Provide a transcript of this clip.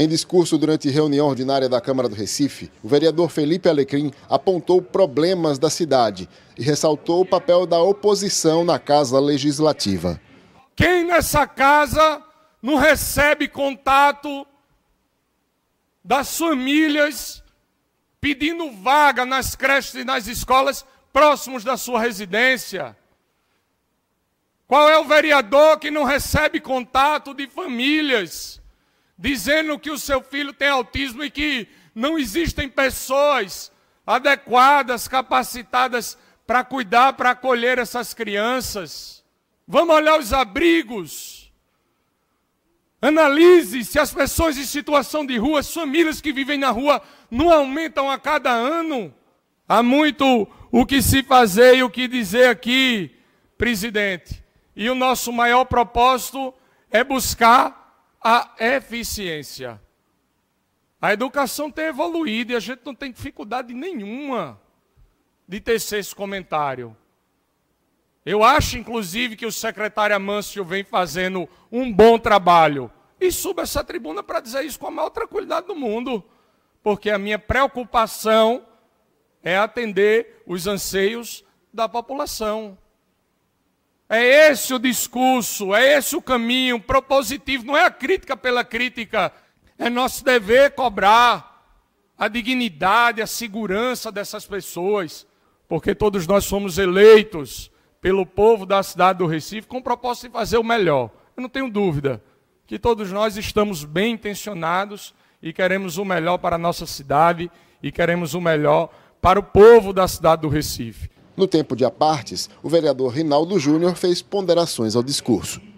Em discurso durante reunião ordinária da Câmara do Recife, o vereador Felipe Alecrim apontou problemas da cidade e ressaltou o papel da oposição na Casa Legislativa. Quem nessa casa não recebe contato das famílias pedindo vaga nas creches e nas escolas próximos da sua residência? Qual é o vereador que não recebe contato de famílias dizendo que o seu filho tem autismo e que não existem pessoas adequadas, capacitadas para cuidar, para acolher essas crianças. Vamos olhar os abrigos. Analise se as pessoas em situação de rua, as famílias que vivem na rua, não aumentam a cada ano. Há muito o que se fazer e o que dizer aqui, presidente. E o nosso maior propósito é buscar a eficiência. A educação tem evoluído e a gente não tem dificuldade nenhuma de tecer esse comentário. Eu acho, inclusive, que o secretário Amâncio vem fazendo um bom trabalho. E subo essa tribuna para dizer isso com a maior tranquilidade do mundo, porque a minha preocupação é atender os anseios da população. É esse o discurso, é esse o caminho propositivo, não é a crítica pela crítica. É nosso dever cobrar a dignidade, a segurança dessas pessoas, porque todos nós somos eleitos pelo povo da cidade do Recife com o propósito de fazer o melhor. Eu não tenho dúvida que todos nós estamos bem intencionados e queremos o melhor para a nossa cidade e queremos o melhor para o povo da cidade do Recife. No tempo de apartes, o vereador Rinaldo Júnior fez ponderações ao discurso.